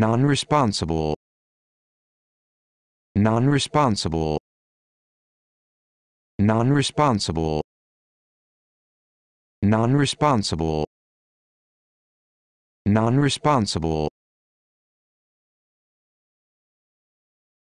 non-responsible non-responsible non-responsible non-responsible non-responsible